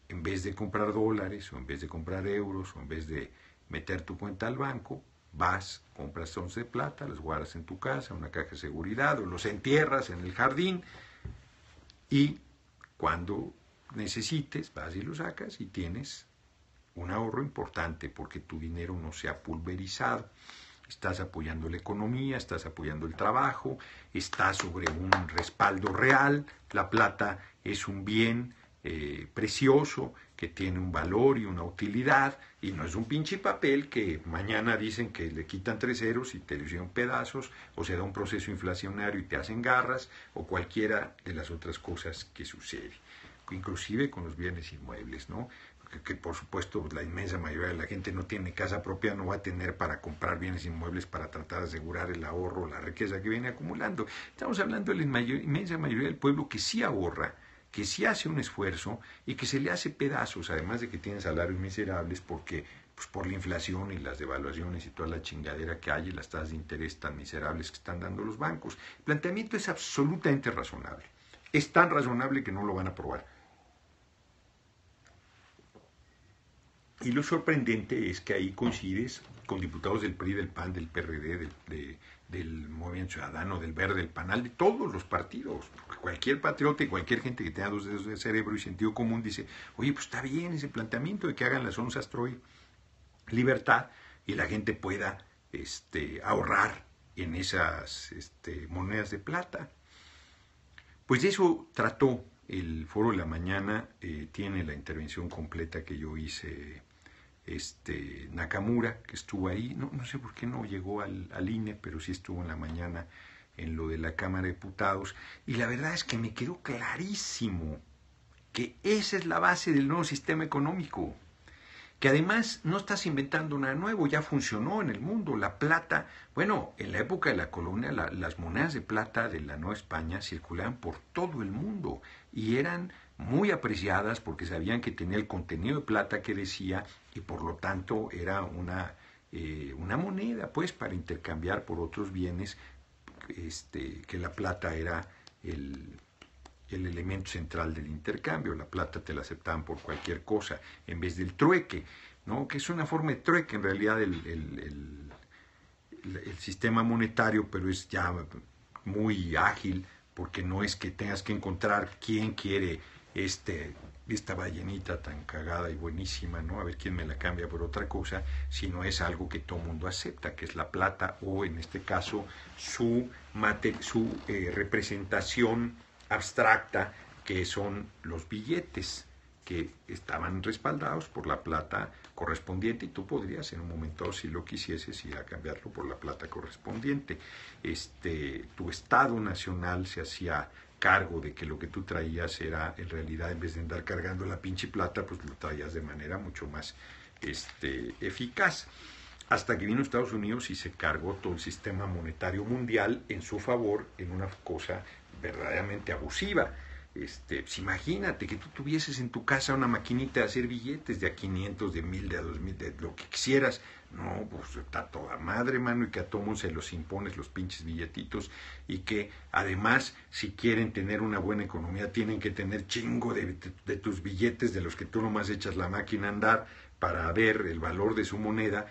en vez de comprar dólares o en vez de comprar euros o en vez de meter tu cuenta al banco, Vas, compras once de plata, las guardas en tu casa, en una caja de seguridad, o los entierras en el jardín y cuando necesites vas y los sacas y tienes un ahorro importante porque tu dinero no se ha pulverizado. Estás apoyando la economía, estás apoyando el trabajo, estás sobre un respaldo real. La plata es un bien eh, precioso que tiene un valor y una utilidad, y no es un pinche papel que mañana dicen que le quitan tres ceros y te hicieron pedazos, o se da un proceso inflacionario y te hacen garras, o cualquiera de las otras cosas que sucede, inclusive con los bienes inmuebles, ¿no? Que, por supuesto la inmensa mayoría de la gente no tiene casa propia, no va a tener para comprar bienes inmuebles para tratar de asegurar el ahorro, la riqueza que viene acumulando. Estamos hablando de la inmensa mayoría del pueblo que sí ahorra, que sí hace un esfuerzo y que se le hace pedazos, además de que tiene salarios miserables porque pues por la inflación y las devaluaciones y toda la chingadera que hay y las tasas de interés tan miserables que están dando los bancos. El planteamiento es absolutamente razonable. Es tan razonable que no lo van a aprobar. Y lo sorprendente es que ahí coincides con diputados del PRI, del PAN, del PRD, del, de, del Movimiento Ciudadano, del Verde, del Panal, de todos los partidos. cualquier patriota y cualquier gente que tenga dos dedos de cerebro y sentido común dice, oye, pues está bien ese planteamiento de que hagan las onzas Troy libertad y la gente pueda este, ahorrar en esas este, monedas de plata. Pues de eso trató el Foro de la Mañana, eh, tiene la intervención completa que yo hice este, Nakamura, que estuvo ahí, no, sé por qué no llegó al, INE, pero sí estuvo en la mañana en lo de la Cámara de Diputados, y la verdad es que me quedó clarísimo que esa es la base del nuevo sistema económico, que además no estás inventando nada nuevo, ya funcionó en el mundo, la plata, bueno, en la época de la colonia las monedas de plata de la Nueva España circulaban por todo el mundo y eran muy apreciadas porque sabían que tenía el contenido de plata que decía y por lo tanto era una, eh, una moneda pues para intercambiar por otros bienes este, que la plata era el, elemento central del intercambio, la plata te la aceptaban por cualquier cosa en vez del trueque, ¿no? que es una forma de trueque en realidad el, el, el sistema monetario, pero es ya muy ágil porque no es que tengas que encontrar quién quiere este esta ballenita tan cagada y buenísima, ¿no? A ver quién me la cambia por otra cosa, si no es algo que todo mundo acepta, que es la plata o en este caso su, su eh, representación abstracta, que son los billetes que estaban respaldados por la plata correspondiente y tú podrías en un momento, si lo quisieses, ir a cambiarlo por la plata correspondiente. Este, tu Estado Nacional se hacía cargo de que lo que tú traías era en realidad en vez de andar cargando la pinche plata, pues lo traías de manera mucho más este, eficaz. Hasta que vino Estados Unidos y se cargó todo el sistema monetario mundial en su favor en una cosa verdaderamente abusiva. Este, pues imagínate que tú tuvieses en tu casa una maquinita de hacer billetes de a 500, de 1000, de a 2000, de lo que quisieras no, pues está toda madre, mano, y que a todos se los impones los pinches billetitos y que además si quieren tener una buena economía tienen que tener chingo de, de tus billetes de los que tú nomás echas la máquina a andar para ver el valor de su moneda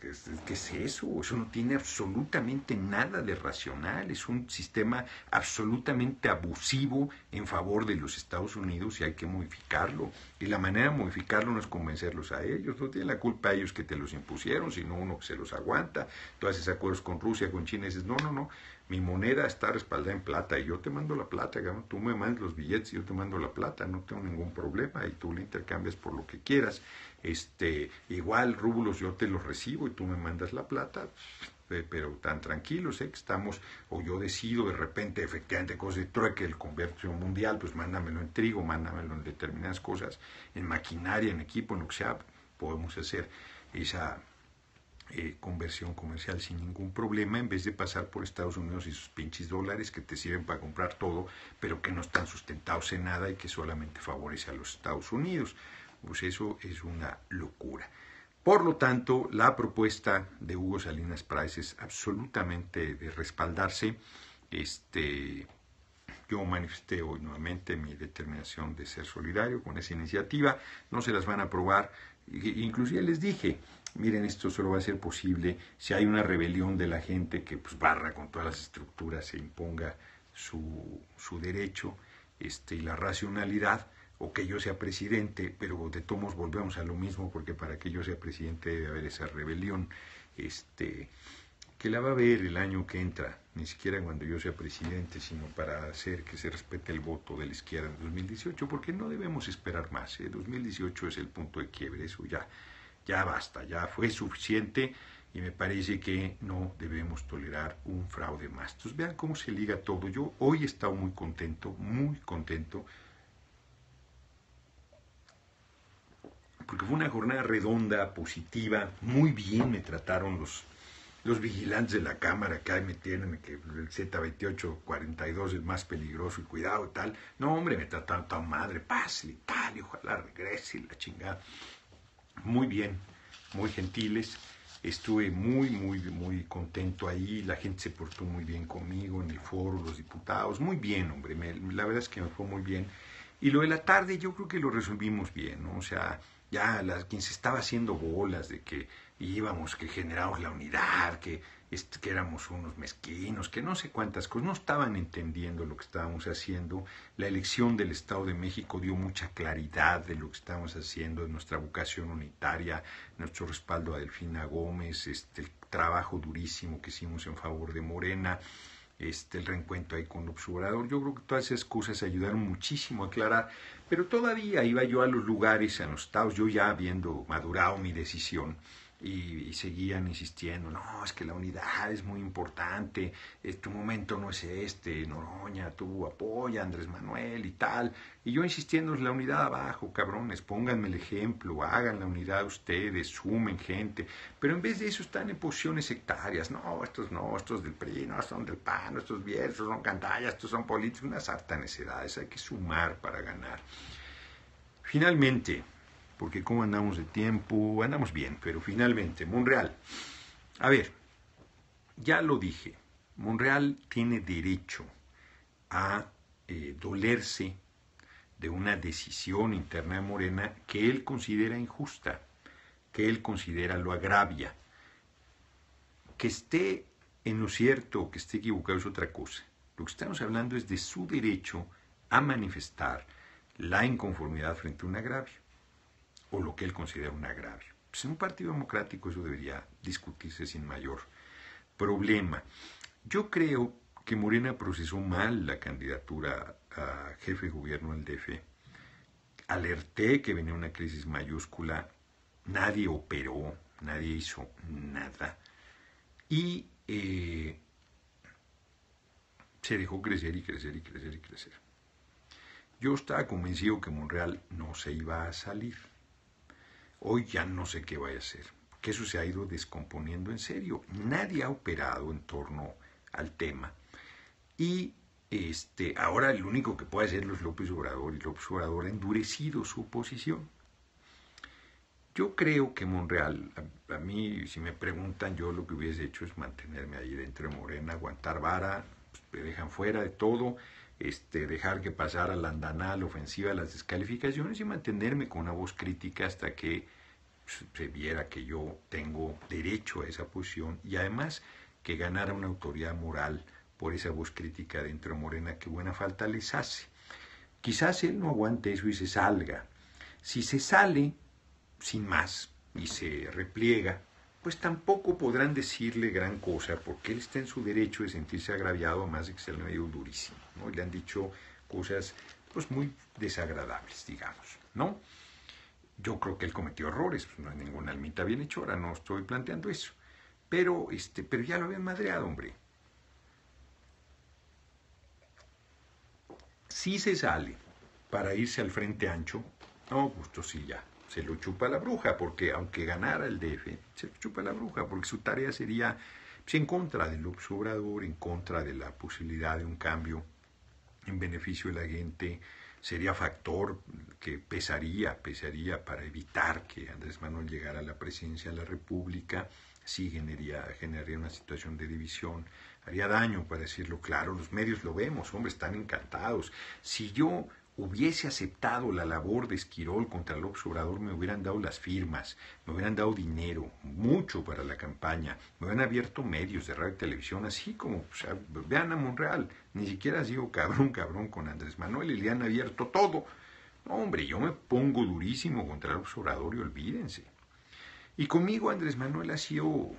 pues, ¿Qué es eso? Eso no tiene absolutamente nada de racional. Es un sistema absolutamente abusivo en favor de los Estados Unidos y hay que modificarlo. Y la manera de modificarlo no es convencerlos a ellos. No tiene la culpa a ellos que te los impusieron, sino uno que se los aguanta. Tú haces acuerdos con Rusia, con China y dices, no, no, no, mi moneda está respaldada en plata y yo te mando la plata, tú me mandas los billetes y yo te mando la plata, no tengo ningún problema y tú le intercambias por lo que quieras este, igual rublos yo te los recibo y tú me mandas la plata, eh, pero tan tranquilos, eh, que estamos, o yo decido de repente, efectivamente, cosas de trueque, el comercio mundial, pues mándamelo en trigo, mándamelo en determinadas cosas, en maquinaria, en equipo, en lo que sea, podemos hacer esa eh, conversión comercial sin ningún problema, en vez de pasar por Estados Unidos y sus pinches dólares que te sirven para comprar todo, pero que no están sustentados en nada y que solamente favorece a los Estados Unidos. Pues eso es una locura. Por lo tanto, la propuesta de Hugo Salinas Price es absolutamente de respaldarse. Este, yo manifesté hoy nuevamente mi determinación de ser solidario con esa iniciativa. No se las van a aprobar. Inclusive les dije, miren, esto solo va a ser posible si hay una rebelión de la gente que pues, barra con todas las estructuras, se imponga su, su derecho este, y la racionalidad o que yo sea presidente, pero de todos volvemos a lo mismo porque para que yo sea presidente debe haber esa rebelión, este, que la va a haber el año que entra, ni siquiera cuando yo sea presidente, sino para hacer que se respete el voto de la izquierda en 2018, porque no debemos esperar más. 2018 ¿eh? es el punto de quiebre, eso ya, ya basta, ya fue suficiente y me parece que no debemos tolerar un fraude más. Entonces vean cómo se liga todo. Yo hoy he estado muy contento, muy contento porque fue una jornada redonda, positiva, muy bien me trataron los, los vigilantes de la cámara que ahí me tienen, que el Z2842 es más peligroso y cuidado y tal. No, hombre, me trataron tan madre, pase y tal, y ojalá regrese la chingada. Muy bien, muy gentiles. Estuve muy, muy, muy contento ahí. La gente se portó muy bien conmigo en el foro, los diputados. Muy bien, hombre. la verdad es que me fue muy bien. Y lo de la tarde yo creo que lo resolvimos bien, ¿no? O sea, ya quien se estaba haciendo bolas de que íbamos, que generamos la unidad, que, que éramos unos mezquinos, que no sé cuántas cosas, no estaban entendiendo lo que estábamos haciendo. La elección del Estado de México dio mucha claridad de lo que estábamos haciendo, de nuestra vocación unitaria, nuestro respaldo a Delfina Gómez, este, el trabajo durísimo que hicimos en favor de Morena este, el reencuentro ahí con el Yo creo que todas esas cosas ayudaron muchísimo a aclarar, pero todavía iba yo a los lugares, a los yo ya habiendo madurado mi decisión, y, seguían insistiendo, no, es que la unidad es muy importante, Este momento no es este, Noroña, tú apoya Andrés Manuel y tal. Y yo insistiendo, la unidad abajo, cabrones, pónganme el ejemplo, hagan la unidad ustedes, sumen gente. Pero en vez de eso están en posiciones sectarias, no, estos no, estos del PRI, no, son del PAN, estos bien, son cantallas, estos son políticos, unas hartas necesidades hay que sumar para ganar. Finalmente, porque cómo andamos de tiempo, andamos bien, pero finalmente, Monreal. A ver, ya lo dije, Monreal tiene derecho a eh, dolerse de una decisión interna de Morena que él considera injusta, que él considera lo agravia. Que esté en lo cierto o que esté equivocado es otra cosa. Lo que estamos hablando es de su derecho a manifestar la inconformidad frente a un agravio o lo que él considera un agravio. Pues, en un partido democrático eso debería discutirse sin mayor problema. Yo creo que Morena procesó mal la candidatura a jefe de gobierno del DF. Alerté que venía una crisis mayúscula, nadie operó, nadie hizo nada. Y eh, se dejó crecer y crecer y crecer y crecer. Yo estaba convencido que Monreal no se iba a salir. Hoy ya no sé qué vaya a ser, que eso se ha ido descomponiendo en serio. Nadie ha operado en torno al tema. Y este, ahora el único que puede ser es López Obrador, y López Obrador ha endurecido su posición. Yo creo que Monreal, a, mí, si me preguntan, yo lo que hubiese hecho es mantenerme ahí dentro de Morena, aguantar vara, pues, me dejan fuera de todo, este, dejar que pasara la andanada, la ofensiva, las descalificaciones y mantenerme con una voz crítica hasta que se viera que yo tengo derecho a esa posición y además que ganara una autoridad moral por esa voz crítica dentro de Morena que buena falta les hace. Quizás él no aguante eso y se salga. Si se sale sin más y se repliega, pues tampoco podrán decirle gran cosa porque él está en su derecho de sentirse agraviado, más de que se medio durísimo. Le han dicho cosas pues muy desagradables, digamos, ¿no? Yo creo que él cometió errores, pues, no hay ninguna almita bien ahora no estoy planteando eso. Pero, este, pero ya lo habían madreado, hombre. Si se sale para irse al frente ancho, no, justo pues, sí ya, se lo chupa la bruja, porque aunque ganara el DF, se lo chupa la bruja, porque su tarea sería pues, en contra del luxo en contra de la posibilidad de un cambio en beneficio de la gente sería factor que pesaría, pesaría para evitar que Andrés Manuel llegara a la presidencia de la República, sí generaría, generaría una situación de división, haría daño, para decirlo claro, los medios lo vemos, hombres, están encantados. Si yo hubiese aceptado la labor de Esquirol contra el Obrador, me hubieran dado las firmas, me hubieran dado dinero, mucho para la campaña, me hubieran abierto medios de radio y televisión, así como, vean a Monreal, ni siquiera digo cabrón, cabrón con Andrés Manuel, y le han abierto todo. hombre, yo me pongo durísimo contra el Obrador y olvídense. Y conmigo Andrés Manuel ha sido,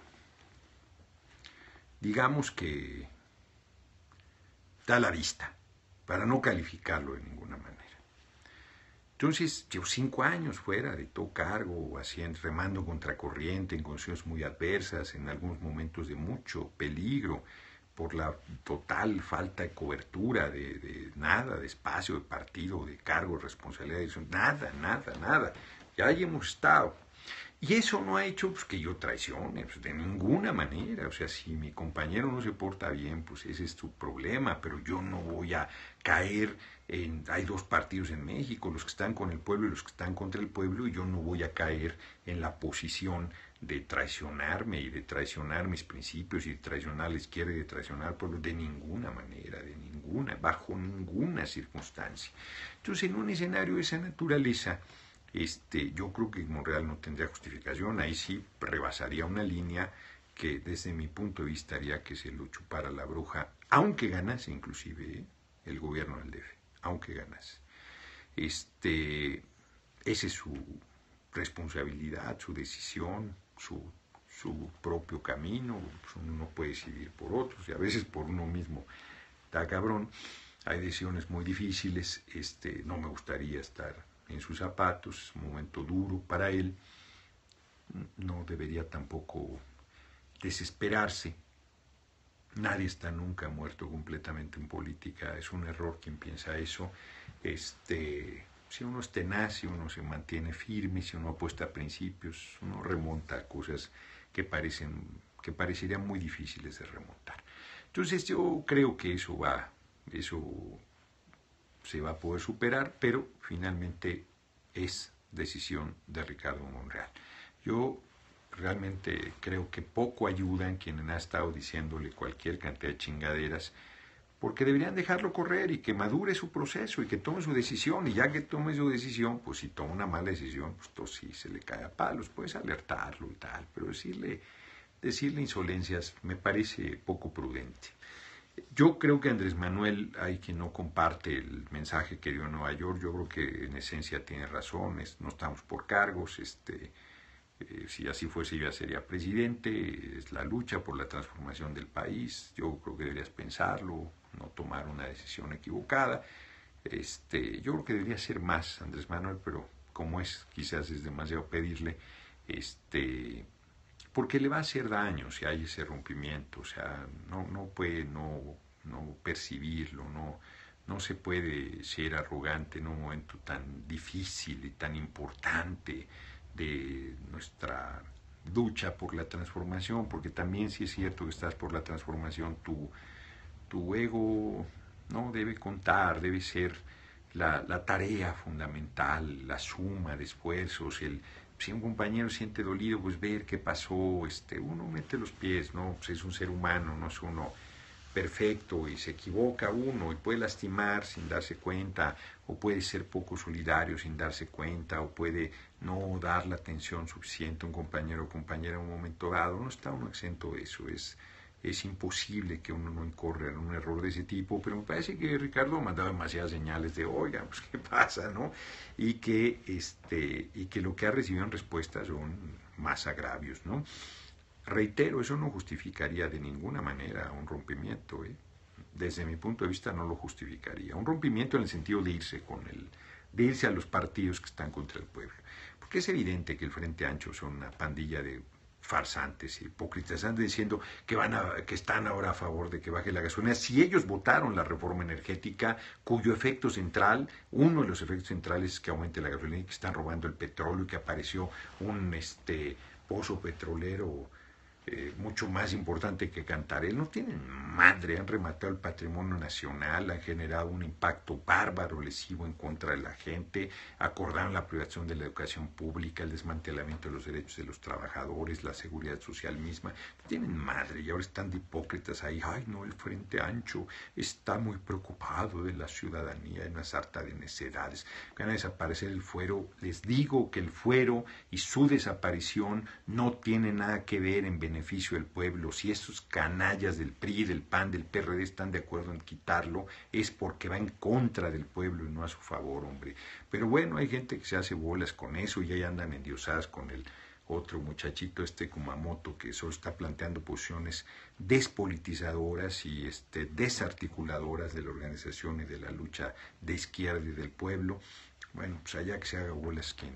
digamos que, da la vista para no calificarlo de ninguna manera. Entonces, llevo cinco años fuera de todo cargo, haciendo, remando corriente en condiciones muy adversas, en algunos momentos de mucho peligro, por la total falta de cobertura, de, nada, de espacio, de partido, de cargo, responsabilidad, de nada, nada, nada. Ya ahí hemos estado. Y eso no ha hecho pues, que yo traicione, pues, de ninguna manera. O sea, si mi compañero no se porta bien, pues ese es tu problema, pero yo no voy a caer en... Hay dos partidos en México, los que están con el pueblo y los que están contra el pueblo, y yo no voy a caer en la posición de traicionarme y de traicionar mis principios y de traicionar la izquierda y de traicionar al pueblo de ninguna manera, de ninguna, bajo ninguna circunstancia. Entonces, en un escenario de esa naturaleza, este, yo creo que Monreal no tendría justificación, ahí sí rebasaría una línea que desde mi punto de vista haría que se lo chupara la bruja, aunque ganase inclusive ¿eh? el gobierno del DF, aunque ganase. Este, esa es su responsabilidad, su decisión, su, propio camino, uno no puede decidir por otros y a veces por uno mismo. Está cabrón, hay decisiones muy difíciles, este, no me gustaría estar en sus zapatos, es un momento duro para él, no debería tampoco desesperarse. Nadie está nunca muerto completamente en política, es un error quien piensa eso. Este, si uno es tenaz, si uno se mantiene firme, si uno apuesta a principios, uno remonta a cosas que, parecen, que parecerían muy difíciles de remontar. Entonces yo creo que eso va, eso se va a poder superar, pero finalmente es decisión de Ricardo Monreal. Yo realmente creo que poco ayuda ayudan quienes ha estado diciéndole cualquier cantidad de chingaderas, porque deberían dejarlo correr y que madure su proceso y que tome su decisión. Y ya que tome su decisión, pues si toma una mala decisión, pues todo sí se le cae a palos, puedes alertarlo y tal, pero decirle, decirle insolencias me parece poco prudente. Yo creo que Andrés Manuel, hay quien no comparte el mensaje que dio en Nueva York, yo creo que en esencia tiene razón, no estamos por cargos, este, eh, si así fuese yo ya sería presidente, es la lucha por la transformación del país, yo creo que deberías pensarlo, no tomar una decisión equivocada. Este, yo creo que debería ser más Andrés Manuel, pero como es, quizás es demasiado pedirle, este, porque le va a hacer daño si hay ese rompimiento, o sea, no, no puede no no percibirlo, no, no se puede ser arrogante en un momento tan difícil y tan importante de nuestra ducha por la transformación, porque también si es cierto que estás por la transformación, tu, tu ego no debe contar, debe ser la, tarea fundamental, la suma de esfuerzos, el si un compañero siente dolido, pues ver qué pasó, este, uno mete los pies, ¿no? Pues es un ser humano, no es uno perfecto y se equivoca uno y puede lastimar sin darse cuenta o puede ser poco solidario sin darse cuenta o puede no dar la atención suficiente a un compañero o compañera en un momento dado. No está uno exento de eso. Es, es imposible que uno no incorre en un error de ese tipo, pero me parece que Ricardo ha mandado demasiadas señales de, oiga, pues qué pasa, ¿no? Y que, este, y que lo que ha recibido en respuesta son más agravios, ¿no? Reitero, eso no justificaría de ninguna manera un rompimiento. ¿eh? Desde mi punto de vista no lo justificaría. Un rompimiento en el sentido de irse con el, de irse a los partidos que están contra el pueblo. Porque es evidente que el Frente Ancho es una pandilla de farsantes, hipócritas, andan diciendo que, van a, que están ahora a favor de que baje la gasolina, si ellos votaron la reforma energética, cuyo efecto central, uno de los efectos centrales es que aumente la gasolina y que están robando el petróleo y que apareció un este, pozo petrolero eh, mucho más importante que él no tienen madre, han rematado el patrimonio nacional, han generado un impacto bárbaro, lesivo en contra de la gente, acordaron la privación de la educación pública, el desmantelamiento de los derechos de los trabajadores, la seguridad social misma, no tienen madre y ahora están de hipócritas ahí, ay no, el Frente Ancho está muy preocupado de la ciudadanía, en una sarta de necedades, van a desaparecer el fuero, les digo que el fuero y su desaparición no tiene nada que ver en beneficio beneficio del pueblo, si esos canallas del PRI, del PAN, del PRD están de acuerdo en quitarlo, es porque va en contra del pueblo y no a su favor, hombre. Pero bueno, hay gente que se hace bolas con eso y ahí andan endiosadas con el otro muchachito, este Kumamoto, que solo está planteando posiciones despolitizadoras y este, desarticuladoras de la organización y de la lucha de izquierda y del pueblo. Bueno, pues allá que se haga bolas quien,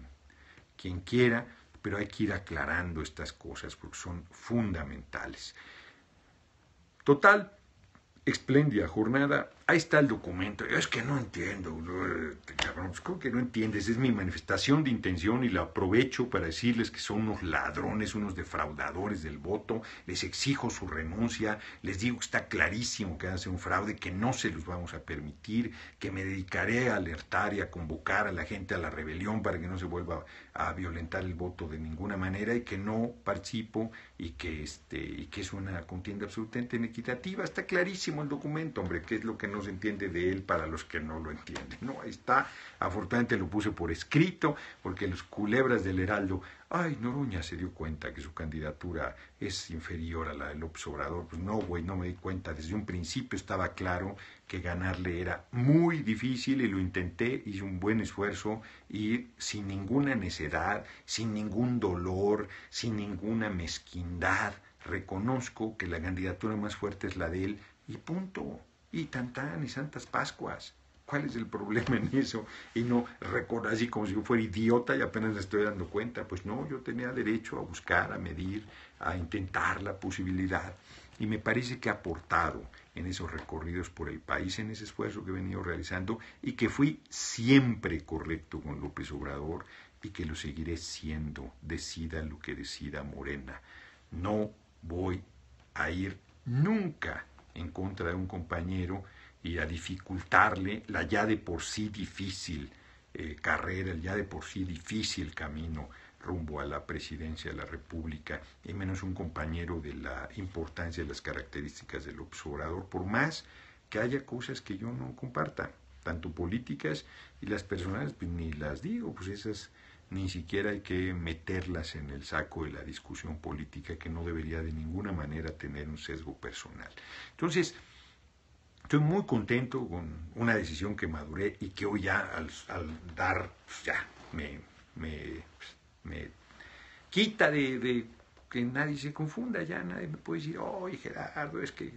quien quiera pero hay que ir aclarando estas cosas porque son fundamentales. Total, espléndida jornada, ahí está el documento. Es que no entiendo, este cabrón. Pues, que no entiendes. Es mi manifestación de intención y la aprovecho para decirles que son unos ladrones, unos defraudadores del voto. Les exijo su renuncia. Les digo que está clarísimo que van a un fraude, que no se los vamos a permitir, que me dedicaré a alertar y a convocar a la gente a la rebelión para que no se vuelva a violentar el voto de ninguna manera y que no participo y que, este, y que es una contienda absolutamente inequitativa. Está clarísimo el documento, hombre, que es lo que no se entiende de él para los que no lo entienden. No, ahí está, afortunadamente lo puse por escrito, porque los culebras del Heraldo, ay, Noruña se dio cuenta que su candidatura es inferior a la del observador, Pues no, güey, no me di cuenta. Desde un principio estaba claro que ganarle era muy difícil y lo intenté, hice un buen esfuerzo y sin ninguna necedad, sin ningún dolor, sin ninguna mezquindad, reconozco que la candidatura más fuerte es la de él y punto y tantas y santas pascuas. ¿Cuál es el problema en eso? Y no recordar así como si yo fuera idiota y apenas me estoy dando cuenta. Pues no, yo tenía derecho a buscar, a medir, a intentar la posibilidad. Y me parece que ha aportado en esos recorridos por el país, en ese esfuerzo que he venido realizando y que fui siempre correcto con López Obrador y que lo seguiré siendo, decida lo que decida Morena. No voy a ir nunca en contra de un compañero y a dificultarle la ya de por sí difícil eh, carrera, el ya de por sí difícil camino rumbo a la presidencia de la República, y menos un compañero de la importancia de las características del observador, por más que haya cosas que yo no comparta, tanto políticas y las personales, pues ni las digo, pues esas ni siquiera hay que meterlas en el saco de la discusión política que no debería de ninguna manera tener un sesgo personal. Entonces, estoy muy contento con una decisión que maduré y que hoy ya al, dar, pues, ya me, me, pues, me quita de, que nadie se confunda, ya nadie me puede decir, oye Gerardo, es que,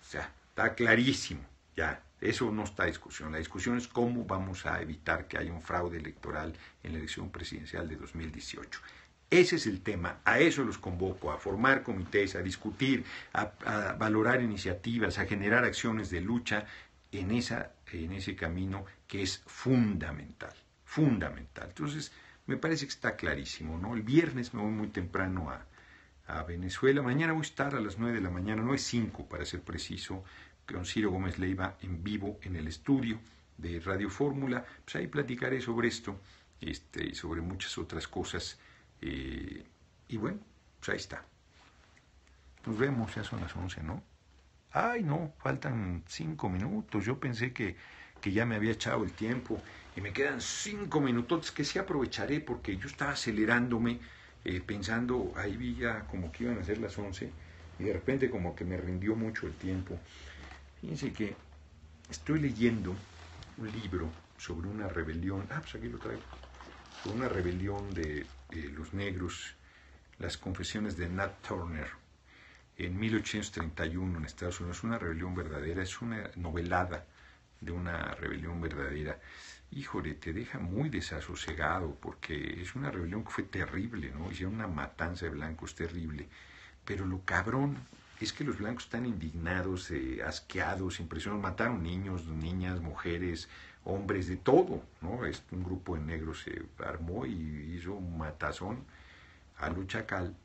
está clarísimo, ya, eso no está discusión. La discusión es cómo vamos a evitar que haya un fraude electoral en la elección presidencial de 2018. Ese es el tema, a eso los convoco, a formar comités, a discutir, a, valorar iniciativas, a generar acciones de lucha en, esa, en ese camino que es fundamental, fundamental. Entonces, me parece que está clarísimo, ¿no? El viernes me voy muy temprano a, a Venezuela, mañana voy a estar a las 9 de la mañana, no es 5 para ser preciso, con Ciro Gómez iba en vivo en el estudio de Radio Fórmula. Pues ahí platicaré sobre esto este, y sobre muchas otras cosas. Eh, y bueno, pues ahí está. Nos vemos, ya son las 11, ¿no? Ay, no, faltan 5 minutos. Yo pensé que, ya me había echado el tiempo y me quedan 5 minutos que sí aprovecharé porque yo estaba acelerándome. Eh, pensando, ahí vi ya como que iban a ser las 11 y de repente como que me rindió mucho el tiempo. Fíjense que estoy leyendo un libro sobre una rebelión, ah, pues aquí lo traigo, sobre una rebelión de eh, los negros, las confesiones de Nat Turner, en 1831 en Estados Unidos, una rebelión verdadera, es una novelada de una rebelión verdadera. Híjole, te deja muy desasosegado porque es una rebelión que fue terrible, ¿no? Hicieron una matanza de blancos terrible. Pero lo cabrón es que los blancos están indignados, eh, asqueados, impresionados, mataron niños, niñas, mujeres, hombres, de todo, ¿no? es este, un grupo de negros se armó y hizo un matazón a Luchacal,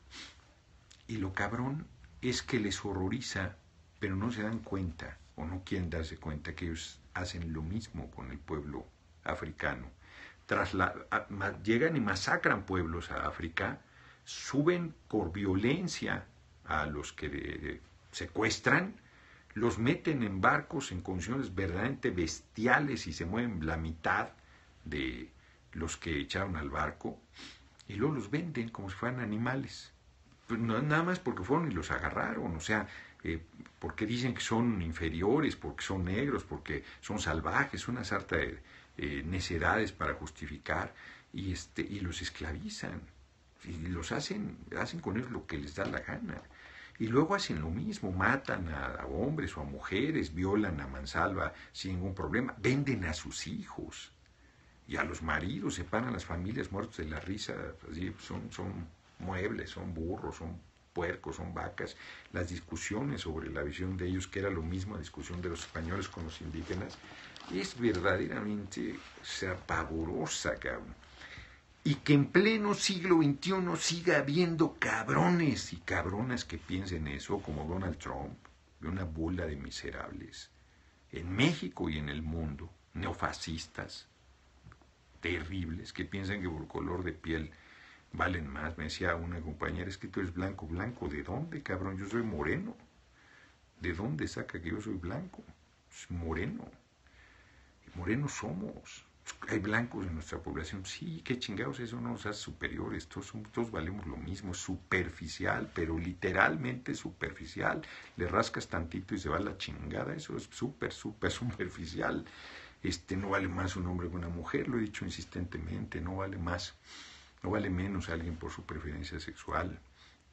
Y lo cabrón es que les horroriza, pero no se dan cuenta, o no quieren darse cuenta, que ellos hacen lo mismo con el pueblo africano. llegan y masacran pueblos a África, suben por violencia a los que eh, secuestran, los meten en barcos en condiciones verdaderamente bestiales y se mueven la mitad de los que echaron al barco y luego los venden como si fueran animales. Pues, no, nada más porque fueron y los agarraron, o sea, eh, porque dicen que son inferiores, porque son negros, porque son salvajes, una sarta de eh, necedades para justificar y, este, y los esclavizan y los hacen, hacen con ellos lo que les da la gana. Y luego hacen lo mismo, matan a, hombres o a mujeres, violan a mansalva sin ningún problema, venden a sus hijos y a los maridos, separan las familias muertas de la risa, así, son, son muebles, son burros, son puercos, son vacas. Las discusiones sobre la visión de ellos, que era lo mismo la discusión de los españoles con los indígenas, es verdaderamente o sea, pavorosa, y que en pleno siglo XXI siga habiendo cabrones y cabronas que piensen eso, como Donald Trump, de una bola de miserables, en México y en el mundo, neofascistas terribles, que piensan que por color de piel valen más. Me decía una compañera, es que tú eres blanco, blanco, ¿de dónde, cabrón? Yo soy moreno. ¿De dónde saca que yo soy blanco? Pues moreno. Y moreno somos hay blancos en nuestra población. Sí, qué chingados, eso no nos hace superiores. Todos, valemos lo mismo, superficial, pero literalmente superficial. Le rascas tantito y se va la chingada. Eso es súper, súper superficial. Este, no vale más un hombre que una mujer, lo he dicho insistentemente, no vale más. No vale menos alguien por su preferencia sexual.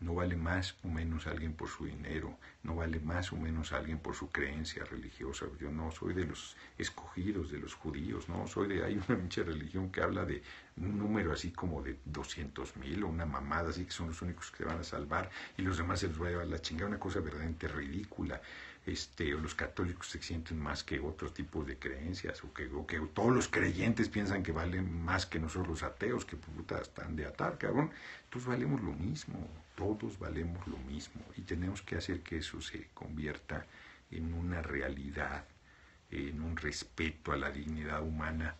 No vale más o menos alguien por su dinero, no vale más o menos alguien por su creencia religiosa. Yo no soy de los escogidos, de los judíos, no, soy de, hay una pinche religión que habla de un número así como de 200 mil o una mamada así que son los únicos que se van a salvar y los demás se los va a llevar la chingada, una cosa verdaderamente ridícula este, los católicos se sienten más que otros tipos de creencias, o que, que todos los creyentes piensan que valen más que nosotros los ateos, que puta están de atar, cabrón. Todos valemos lo mismo, todos valemos lo mismo, y tenemos que hacer que eso se convierta en una realidad, en un respeto a la dignidad humana,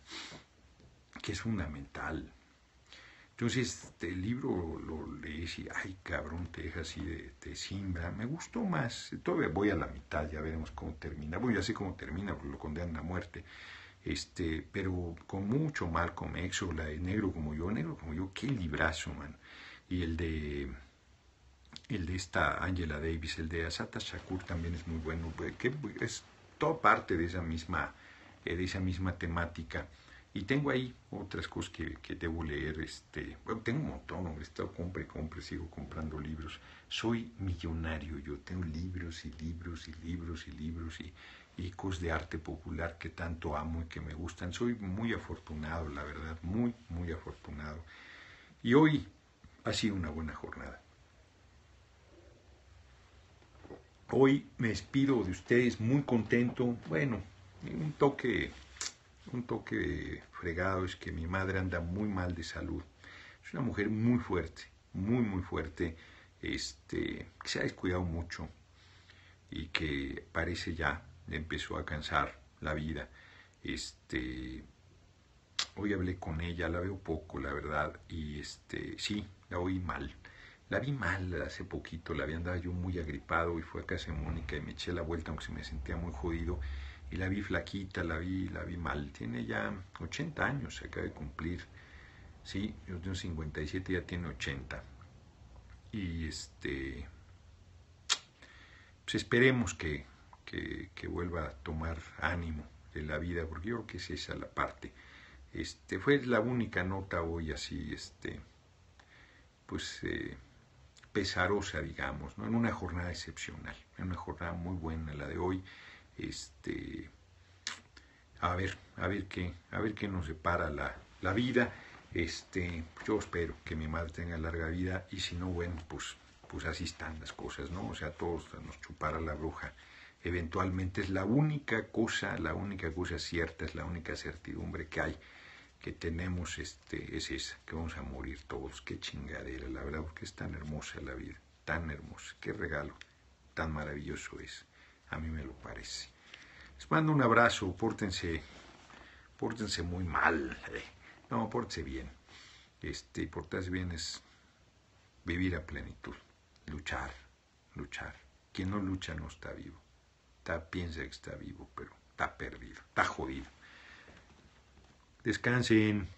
que es fundamental. Entonces este libro lo lees y, ay cabrón, te deja así, de, te simbra. Me gustó más, todavía voy a la mitad, ya veremos cómo termina. Bueno, ya sé cómo termina, porque lo condenan a muerte. Este, pero con mucho Malcolm X, la de Negro como yo, Negro como yo, qué librazo, man. Y el de el de esta Angela Davis, el de Asata Shakur también es muy bueno, pues, que pues, es toda parte de esa misma, eh, de esa misma temática. Y tengo ahí otras cosas que, debo leer. Este, tengo un montón, hombre. He estado compre, sigo comprando libros. Soy millonario. Yo tengo libros y libros y libros y libros y, y cosas de arte popular que tanto amo y que me gustan. Soy muy afortunado, la verdad. Muy, muy afortunado. Y hoy ha sido una buena jornada. Hoy me despido de ustedes muy contento. Bueno, un toque un toque fregado es que mi madre anda muy mal de salud. Es una mujer muy fuerte, muy, muy fuerte, este, que se ha descuidado mucho y que parece ya le empezó a cansar la vida. Este, hoy hablé con ella, la veo poco, la verdad, y este, sí, la oí mal. La vi mal hace poquito, la había andado yo muy agripado y fue a casa de Mónica y me eché la vuelta, aunque se me sentía muy jodido y la vi flaquita, la vi, la vi mal. Tiene ya 80 años, se acaba de cumplir. Sí, yo tengo 57, ya tiene 80. Y este, pues esperemos que, vuelva a tomar ánimo de la vida, porque yo creo que es esa la parte. Este, fue la única nota hoy así, este, pues eh, pesarosa, digamos, ¿no? en una jornada excepcional, en una jornada muy buena la de hoy. Este, a ver, a ver qué, a ver qué nos separa la, la vida. Este, yo espero que mi madre tenga larga vida y si no, bueno, pues, pues así están las cosas, ¿no? O sea, todos nos chupará la bruja. Eventualmente es la única cosa, la única cosa cierta, es la única certidumbre que hay, que tenemos, este, es esa, que vamos a morir todos. Qué chingadera, la verdad, porque es tan hermosa la vida, tan hermosa, qué regalo, tan maravilloso es. A mí me lo parece. Les mando un abrazo, pórtense, pórtense muy mal. Eh. No, pórtense bien. Este, portarse bien es vivir a plenitud, luchar, luchar. Quien no lucha no está vivo. Está, piensa que está vivo, pero está perdido, está jodido. Descansen.